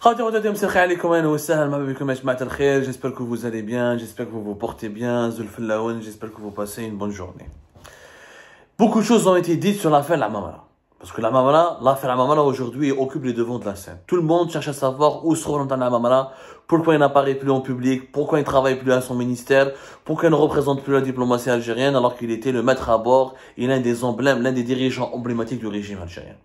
J'espère que vous allez bien, j'espère que vous vous portez bien, j'espère que vous passez une bonne journée. Beaucoup de choses ont été dites sur l'affaire La Mamala. Parce que La Mamala, l'affaire La Mamala aujourd'hui occupe les devants de la scène. Tout le monde cherche à savoir où se trouve La Mamala, pourquoi il n'apparaît plus en public, pourquoi il ne travaille plus à son ministère, pourquoi il ne représente plus la diplomatie algérienne alors qu'il était le maître à bord et l'un des emblèmes, l'un des dirigeants emblématiques du régime algérien.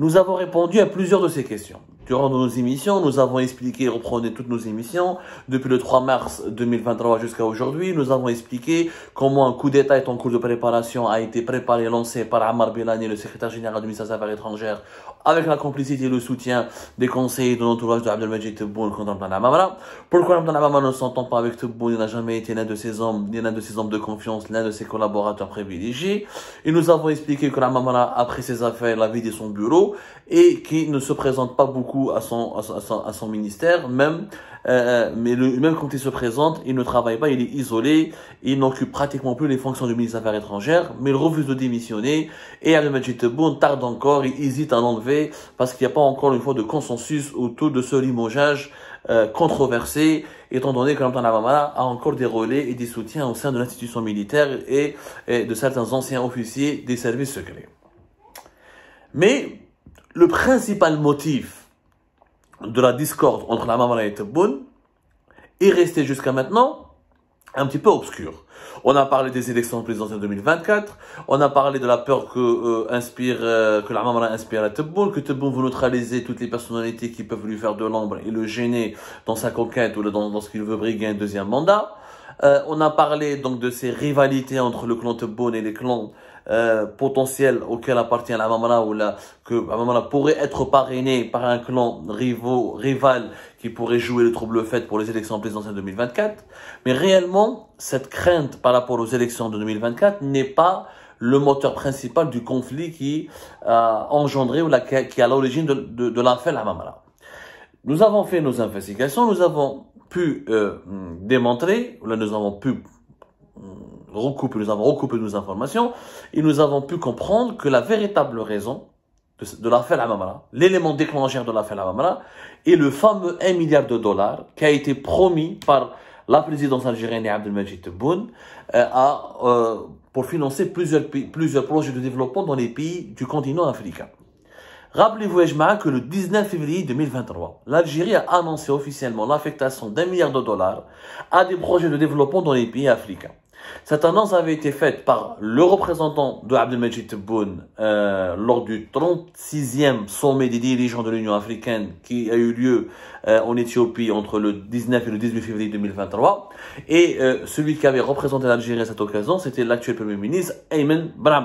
Nous avons répondu à plusieurs de ces questions. Durant nos émissions, nous avons expliqué, reprenez toutes nos émissions, depuis le 3 mars 2023 jusqu'à aujourd'hui, nous avons expliqué comment un coup d'État est en cours de préparation a été préparé et lancé par Ammar Belani, le secrétaire général du ministère des Affaires étrangères, avec la complicité et le soutien des conseillers de l'entourage de Abdelmajid Tebboune contre Amamara. Pourquoi Amamara ne s'entend pas avec Tebboune Il n'a jamais été l'un de ses hommes, Ni l'un de ses hommes de confiance, l'un de ses collaborateurs privilégiés. Et nous avons expliqué que Amamara a pris ses affaires la vie de son bureau et qu'il ne se présente pas beaucoup à son, à son, ministère, même, euh, euh, mais le, même quand il se présente, il ne travaille pas, il est isolé, il n'occupe pratiquement plus les fonctions du ministre des Affaires étrangères, mais il refuse de démissionner, et Ahmed Tebboune tarde encore, il hésite à l'enlever, parce qu'il n'y a pas encore une fois de consensus autour de ce limogeage euh, controversé, étant donné que l'Amtan a encore des relais et des soutiens au sein de l'institution militaire et de certains anciens officiers des services secrets. Mais le principal motif de la discorde entre la maman et Tebboun est resté jusqu'à maintenant un petit peu obscur. On a parlé des élections présidentielles 2024, on a parlé de la peur que euh, inspire euh, que la maman inspire à Tebboune, que Tebboune veut neutraliser toutes les personnalités qui peuvent lui faire de l'ombre et le gêner dans sa conquête ou dans ce qu'il veut briguer un deuxième mandat. Euh, on a parlé donc de ces rivalités entre le clan Tebboune et les clans euh, potentiels auxquels appartient la Mamala ou la, que la Mamala pourrait être parrainé par un clan rival qui pourrait jouer le trouble fait pour les élections présidentielles 2024. Mais réellement, cette crainte par rapport aux élections de 2024 n'est pas le moteur principal du conflit qui a engendré ou la, qui à l'origine de, de, de l'affaire la Mamala. Nous avons fait nos investigations, nous avons pu euh, démontrer, là nous avons pu euh, recouper, nous avons recoupé nos informations, et nous avons pu comprendre que la véritable raison de, l'affaire Amamara, l'élément déclencheur de l'affaire Amamara, est le fameux 1 milliard de dollars qui a été promis par la présidence algérienne Abdelmajid Tebboune euh, à, pour financer plusieurs, plusieurs projets de développement dans les pays du continent africain. Rappelez-vous, Ejma, que le 19 février 2023, l'Algérie a annoncé officiellement l'affectation d'un milliard de dollars à des projets de développement dans les pays africains. Cette annonce avait été faite par le représentant de Abdelmajid Tebboune euh, lors du 36e sommet des dirigeants de l'Union africaine qui a eu lieu euh, en Éthiopie entre le 19 et le 18 février 2023. Et euh, celui qui avait représenté l'Algérie à cette occasion, c'était l'actuel Premier ministre Ayman Ben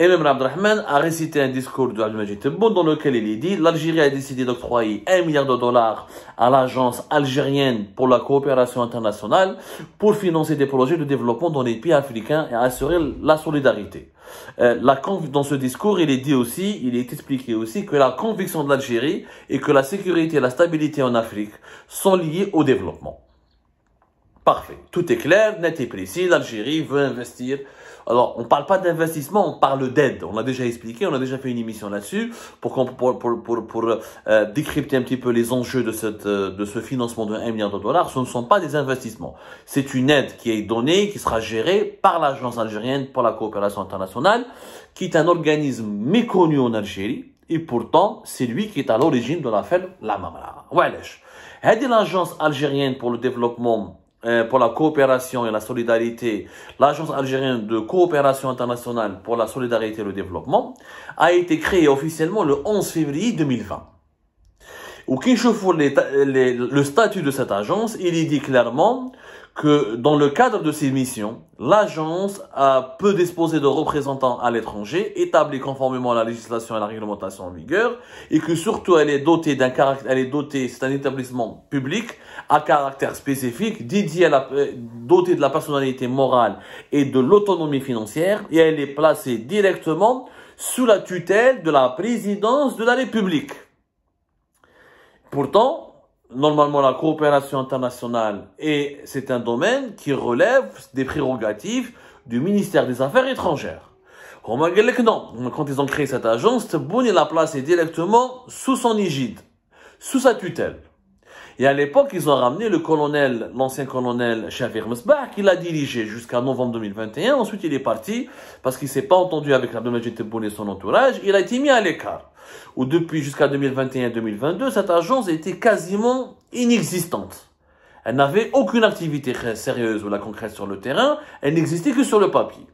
et même Abdelrahman a récité un discours de majid Tebboune dans lequel il dit l'Algérie a décidé d'octroyer un milliard de dollars à l'agence algérienne pour la coopération internationale pour financer des projets de développement dans les pays africains et assurer la solidarité. Euh, dans ce discours, il est dit aussi, il est expliqué aussi que la conviction de l'Algérie est que la sécurité et la stabilité en Afrique sont liées au développement. Parfait. Tout est clair, net et précis. L'Algérie veut investir alors, on ne parle pas d'investissement, on parle d'aide. On l'a déjà expliqué, on a déjà fait une émission là-dessus pour, euh, décrypter un petit peu les enjeux de, euh, ce financement de 1 milliard de dollars. Ce ne sont pas des investissements. C'est une aide qui est donnée, qui sera gérée par l'Agence algérienne pour la coopération internationale, qui est un organisme méconnu en Algérie, et pourtant, c'est lui qui est à l'origine de l'affaire La de L'agence algérienne pour le développement euh, pour la coopération et la solidarité, l'Agence algérienne de coopération internationale pour la solidarité et le développement, a été créée officiellement le 11 février 2020. Ou qui le statut de cette agence, il y dit clairement que dans le cadre de ses missions, l'agence peut disposer de représentants à l'étranger, établis conformément à la législation et à la réglementation en vigueur, et que surtout elle est dotée d'un caractère, elle est dotée, c'est un établissement public à caractère spécifique, dédié euh, dotée de la personnalité morale et de l'autonomie financière, et elle est placée directement sous la tutelle de la présidence de la République. Pourtant, normalement, la coopération internationale, et c'est un domaine qui relève des prérogatives du ministère des Affaires étrangères. Quand ils ont créé cette agence, Tebboune l'a placé directement sous son égide, sous sa tutelle. Et à l'époque, ils ont ramené le colonel, l'ancien colonel Shafir Mesbah, qui l'a dirigé jusqu'à novembre 2021. Ensuite, il est parti parce qu'il s'est pas entendu avec la de Tebboune et son entourage. Il a été mis à l'écart où depuis jusqu'à 2021-2022, cette agence était quasiment inexistante. Elle n'avait aucune activité sérieuse ou la concrète sur le terrain, elle n'existait que sur le papier.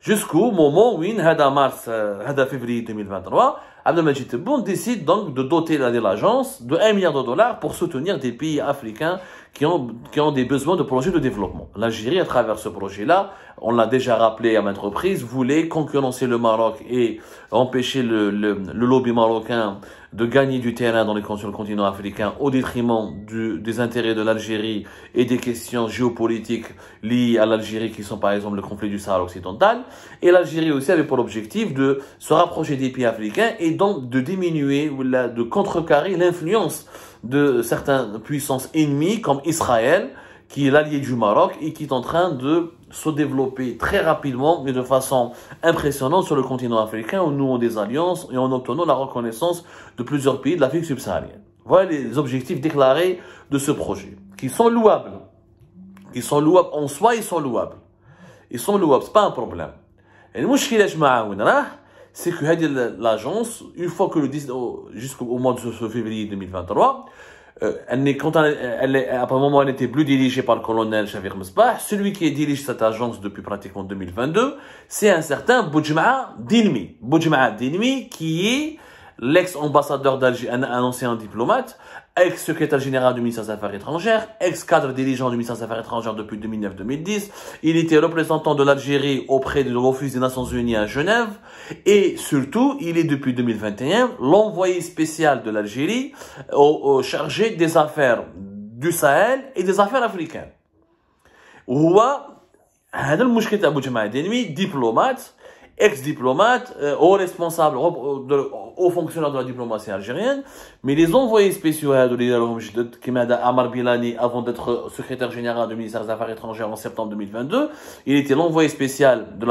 Jusqu'au moment où, en euh, février 2023, Abdelmajid décide donc de doter l'agence de 1 milliard de dollars pour soutenir des pays africains qui ont, qui ont des besoins de projets de développement. L'Algérie, à travers ce projet-là, on l'a déjà rappelé à maintes reprises, voulait concurrencer le Maroc et empêcher le, lobby marocain de gagner du terrain dans les, sur le continent africain au détriment des intérêts de l'Algérie et des questions géopolitiques liées à l'Algérie qui sont par exemple le conflit du Sahara occidental. Et l'Algérie aussi avait pour objectif de se rapprocher des pays africains et donc de diminuer ou de contrecarrer l'influence de certaines puissances ennemies comme Israël qui est l'allié du Maroc et qui est en train de se développer très rapidement mais de façon impressionnante sur le continent africain où nous des alliances et en obtenant la reconnaissance de plusieurs pays de l'Afrique subsaharienne. Voilà les objectifs déclarés de ce projet, qui sont louables. Ils sont louables en soi, ils sont louables. Ils sont louables, n'est pas un problème. Et le c'est que l'agence, une fois que le jusqu'au mois de février 2023, euh, quand elle, elle, à un moment, elle n'était plus dirigée par le colonel Shavir Mesbah. Celui qui dirige cette agence depuis pratiquement 2022, c'est un certain Boujma'a Dilmi. Boujma'a Dilmi qui est l'ex-ambassadeur d'Algérie, un, ancien diplomate, ex-secrétaire général du ministère des Affaires étrangères, ex-cadre dirigeant du ministère des Affaires étrangères depuis 2009-2010. Il était représentant de l'Algérie auprès de l'Office des Nations Unies à Genève. Et surtout, il est depuis 2021 l'envoyé spécial de l'Algérie au, chargé des affaires du Sahel et des affaires africaines. Ouah, un المشكل تاع Abu ex diplomate haut euh, responsable, haut fonctionnaire de la diplomatie algérienne, mais les envoyés spéciaux de Kimada Amar Bilani, avant d'être euh, secrétaire général du ministère des Affaires étrangères en septembre 2022, il était l'envoyé spécial de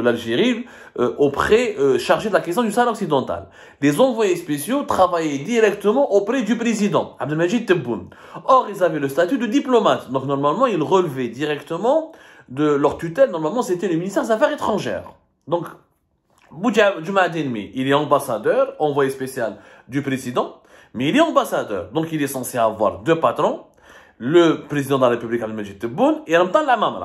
l'Algérie la, de, de euh, auprès, chargé de la question du Sahel occidental. Les envoyés spéciaux travaillaient directement auprès du président, Abdelmajid Tebboune. Or, ils avaient le statut de diplomate, donc normalement, ils relevaient directement de leur tutelle, normalement, c'était le ministère des Affaires étrangères. Donc, il est ambassadeur, envoyé spécial du président, mais il est ambassadeur. Donc, il est censé avoir deux patrons, le président de la République Al-Majid et en même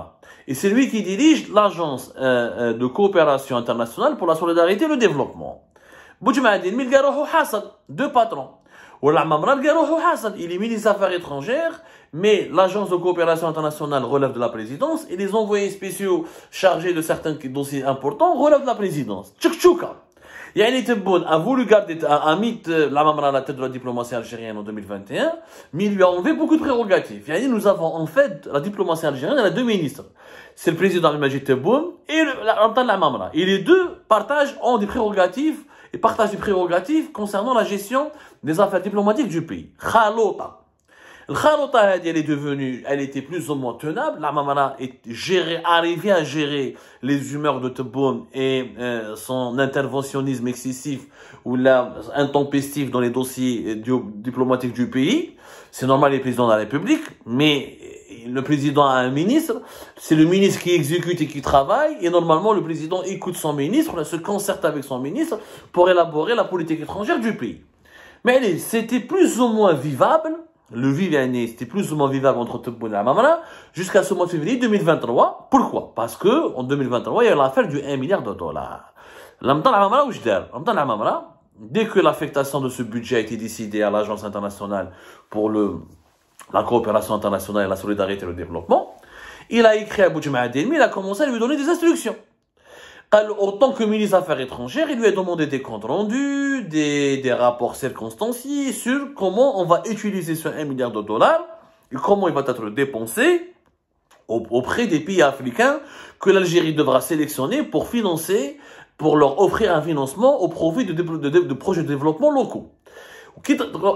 Et c'est lui qui dirige l'agence euh, euh, de coopération internationale pour la solidarité et le développement. deux patrons. Il est ministre des Affaires étrangères, mais l'Agence de coopération internationale relève de la présidence et les envoyés spéciaux chargés de certains dossiers importants relèvent de la présidence. Tchoukchouka Yannick Tebboune a voulu garder, a, mis euh, l'Amamra à la tête de la diplomatie algérienne en 2021, mais il lui a enlevé beaucoup de prérogatives. Yannick, nous avons en fait, la diplomatie algérienne, elle a deux ministres. C'est le président Majid Tebboune et l'Amamra. Et les deux partagent, ont des prérogatives, et partagent des prérogatives concernant la gestion des affaires diplomatiques du pays. Khalota. Khalota, elle est devenue, elle était plus ou moins tenable. La maman est gérée, arrivé à gérer les humeurs de Tebboune et euh, son interventionnisme excessif ou intempestif dans les dossiers euh, diplomatiques du pays. C'est normal, les présidents de la République, mais euh, le président a un ministre, c'est le ministre qui exécute et qui travaille, et normalement le président écoute son ministre, se concerte avec son ministre pour élaborer la politique étrangère du pays. Mais c'était plus ou moins vivable. Le vivre c'était plus ou moins vivable entre Tebbouna et mamala, jusqu'à ce mois de février 2023. Pourquoi Parce que en 2023, il y a l'affaire du 1 milliard de dollars. Dès que l'affectation de ce budget a été décidée à l'Agence internationale pour le, la coopération internationale et la solidarité et le développement, il a écrit à Boujma il a commencé à lui donner des instructions. En tant que ministre des Affaires étrangères, il lui a demandé des comptes rendus, des, des rapports circonstanciés sur comment on va utiliser ce 1 milliard de dollars et comment il va être dépensé auprès des pays africains que l'Algérie devra sélectionner pour financer, pour leur offrir un financement au profit de, projets de développement locaux.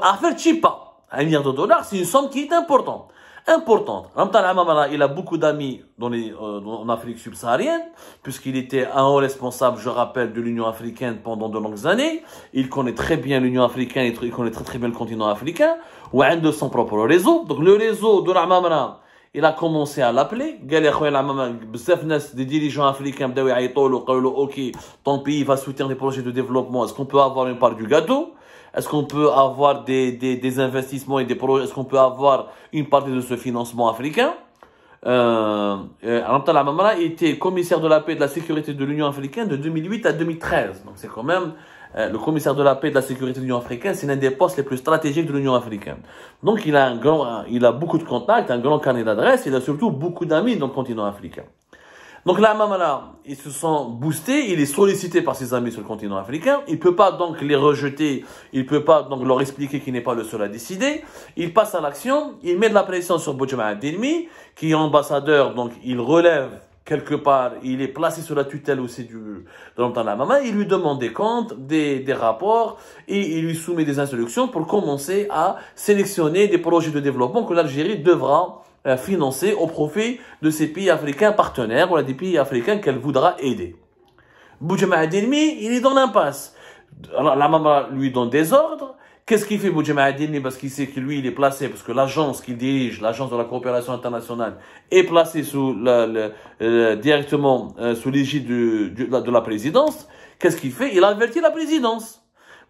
Affaire Chipa, 1 milliard de dollars, c'est une somme qui est importante importante. Ramtan il a beaucoup d'amis dans les, euh, en Afrique subsaharienne, puisqu'il était un haut responsable, je rappelle, de l'Union africaine pendant de longues années. Il connaît très bien l'Union africaine, il connaît très très bien le continent africain, ou un de son propre réseau. Donc le réseau de l'Amamara, il a commencé à l'appeler. Des dirigeants africains, ok, ton pays va soutenir des projets de développement, est-ce qu'on peut avoir une part du gâteau est-ce qu'on peut avoir des, des, investissements et des projets Est-ce qu'on peut avoir une partie de ce financement africain euh, euh Ramtal était commissaire de la paix et de la sécurité de l'Union africaine de 2008 à 2013. Donc c'est quand même euh, le commissaire de la paix et de la sécurité de l'Union africaine, c'est l'un des postes les plus stratégiques de l'Union africaine. Donc il a, un grand, il a beaucoup de contacts, un grand carnet d'adresses, il a surtout beaucoup d'amis dans le continent africain. Donc là, il se sent boosté, il est sollicité par ses amis sur le continent africain, il ne peut pas donc les rejeter, il ne peut pas donc leur expliquer qu'il n'est pas le seul à décider, il passe à l'action, il met de la pression sur Boudjama Adilmi, qui est ambassadeur, donc il relève quelque part, il est placé sous la tutelle aussi du, dans la Mama, il lui demande des comptes, des, des rapports, et il lui soumet des instructions pour commencer à sélectionner des projets de développement que l'Algérie devra euh, financer au profit de ces pays africains partenaires ou des pays africains qu'elle voudra aider. Boujama Delmi, il est dans l'impasse. La maman lui donne des ordres. Qu'est-ce qu'il fait Boujama Parce qu'il sait que lui, il est placé, parce que l'agence qu'il dirige, l'agence de la coopération internationale, est placée sous euh, directement euh, sous l'égide de, de, de la présidence. Qu'est-ce qu'il fait Il avertit la présidence.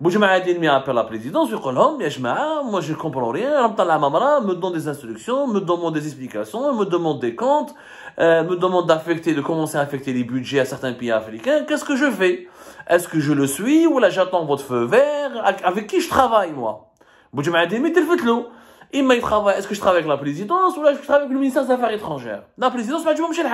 Boujmaadine me rappelle la présidence, je dis moi je comprends rien, la Mamra me donne des instructions, me demande des explications, me demande des comptes, euh, me demande d'affecter, de commencer à affecter les budgets à certains pays africains, qu'est-ce que je fais Est-ce que je le suis ou là j'attends votre feu vert Avec qui je travaille moi Boujmaadine me dit le il m'a travaille, est-ce que je travaille avec la présidence ou là je travaille avec le ministère des Affaires étrangères La présidence m'a dit, je vais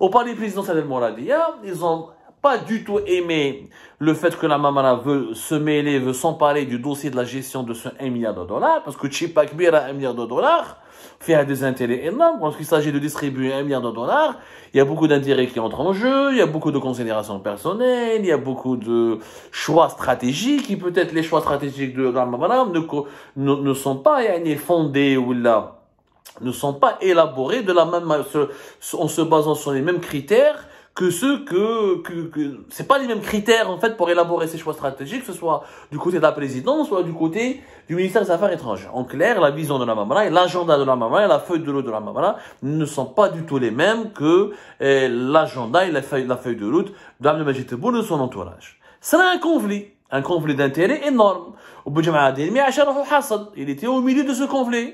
au palais présidentiel de d'ailleurs, ils ont pas du tout aimé le fait que la Mamana veut se mêler, veut s'emparer du dossier de la gestion de ce 1 milliard de dollars, parce que Chipak Bira, 1 milliard de dollars, fait des intérêts énormes. Quand il s'agit de distribuer 1 milliard de dollars, il y a beaucoup d'intérêts qui entrent en jeu, il y a beaucoup de considérations personnelles, il y a beaucoup de choix stratégiques, et peut-être les choix stratégiques de la maman ne, ne, sont pas fondés ou là ne sont pas élaborés de la même, en se basant sur les mêmes critères que ceux que, que, que c'est pas les mêmes critères en fait pour élaborer ces choix stratégiques, que ce soit du côté de la présidence, soit du côté du ministère des Affaires étrangères. En clair, la vision de la Mamala et l'agenda de la Mamala et la feuille de route de la Mamala ne sont pas du tout les mêmes que eh, l'agenda et la feuille, la feuille de route d'Abdelmajid Tebboune et de son entourage. C'est un conflit, un conflit d'intérêts énorme. au Il était au milieu de ce conflit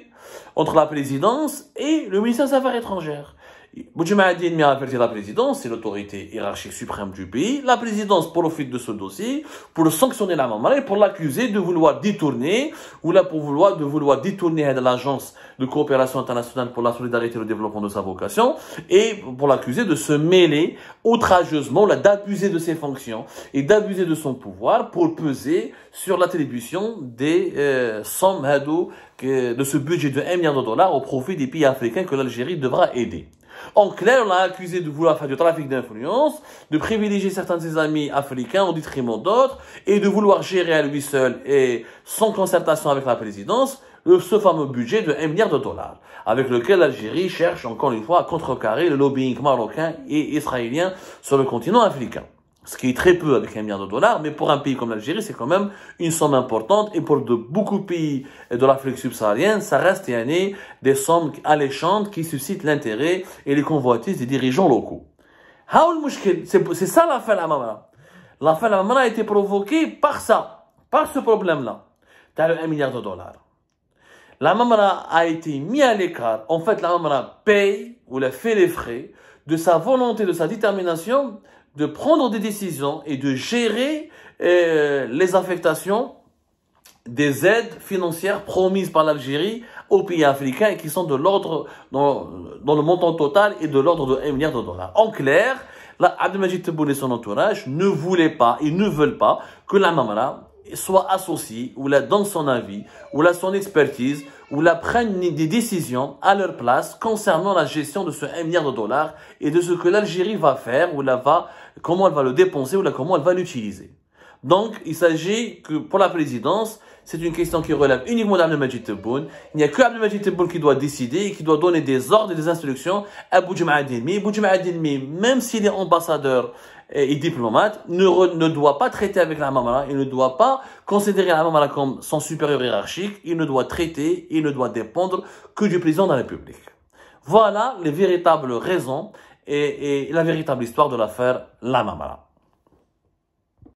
entre la présidence et le ministère des Affaires étrangères à la présidence, c'est l'autorité hiérarchique suprême du pays. La présidence profite de ce dossier pour sanctionner la maman et pour l'accuser de vouloir détourner ou là pour vouloir de vouloir détourner l'agence de coopération internationale pour la solidarité et le développement de sa vocation et pour l'accuser de se mêler outrageusement, d'abuser de ses fonctions et d'abuser de son pouvoir pour peser sur l'attribution des euh, de ce budget de 1 milliard de dollars au profit des pays africains que l'Algérie devra aider. En clair, on l'a accusé de vouloir faire du trafic d'influence, de privilégier certains de ses amis africains au détriment d'autres, et de vouloir gérer à lui seul et sans concertation avec la présidence, ce fameux budget de 1 milliard de dollars, avec lequel l'Algérie cherche encore une fois à contrecarrer le lobbying marocain et israélien sur le continent africain ce qui est très peu avec un milliard de dollars, mais pour un pays comme l'Algérie, c'est quand même une somme importante, et pour de beaucoup de pays de l'Afrique subsaharienne, ça reste année, des sommes alléchantes qui suscitent l'intérêt et les convoitises des dirigeants locaux. C'est ça l'affaire de L'affaire mamara a été provoquée par ça, par ce problème-là. T'as le 1 milliard de dollars. La Mamara a été mis à l'écart. En fait, la Mamara paye ou la fait les frais de sa volonté, de sa détermination de prendre des décisions et de gérer euh, les affectations des aides financières promises par l'Algérie aux pays africains et qui sont de l'ordre, dans, le montant total, et de l'ordre de 1 milliard de dollars. En clair, la Abdelmajid Tebboune et son entourage ne voulaient pas, et ne veulent pas que la Mamra soit associé ou la donne son avis ou la son expertise ou la prenne des décisions à leur place concernant la gestion de ce 1 milliard de dollars et de ce que l'Algérie va faire ou la va, comment elle va le dépenser ou la, comment elle va l'utiliser. Donc, il s'agit que pour la présidence, c'est une question qui relève uniquement d'Abdelmajid Tebboune. Il n'y a que Abdelmajid Tebboune qui doit décider et qui doit donner des ordres et des instructions à Boujma Adelmi. Boujma Adelmi, même s'il est ambassadeur et diplomate, ne, ne doit pas traiter avec la mamala, il ne doit pas considérer la mamala comme son supérieur hiérarchique, il ne doit traiter, il ne doit dépendre que du président de la République. Voilà les véritables raisons et, la véritable histoire de l'affaire La Mamala.